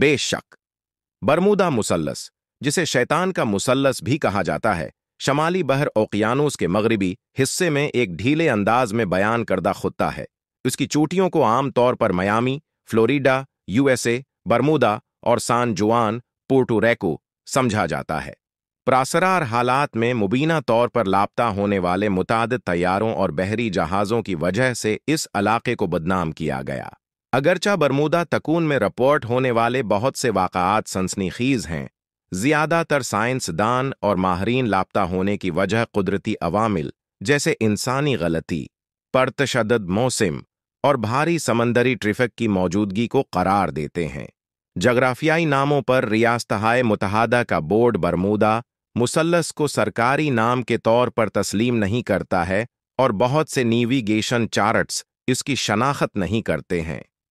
बेशक बरमूदा मुसल्लस जिसे शैतान का मुसल्लस भी कहा जाता है शमाली बहर ओकियानोस के मगरबी हिस्से में एक ढीले अंदाज में बयान करदा खुत्ता है उसकी चोटियों को आमतौर पर मयामी फ्लोरिडा यूएसए बरमूदा और सान जुआन पोर्टोरेको समझा जाता है प्रासरार हालात में मुबीना तौर पर लापता होने वाले मुताद तैयारों और बहरी जहाज़ों की वजह से इस इलाके को बदनाम किया गया अगरचा बरमूदा तकून में रिपोर्ट होने वाले बहुत से वाकत सनसनीखीज हैं ज़्यादातर साइंसदान और माहरीन लापता होने की वजह कुदरती अवामिल जैसे इंसानी गलती परतशद मौसम और भारी समंदरी ट्रिफिक की मौजूदगी को करार देते हैं जगराफियाई नामों पर रियासतहाय मुतहदा का बोर्ड बरमूदा मुसलस को सरकारी नाम के तौर पर तस्लीम नहीं करता है और बहुत से नीविगेशन चार्ट्स इसकी शनाख्त नहीं करते हैं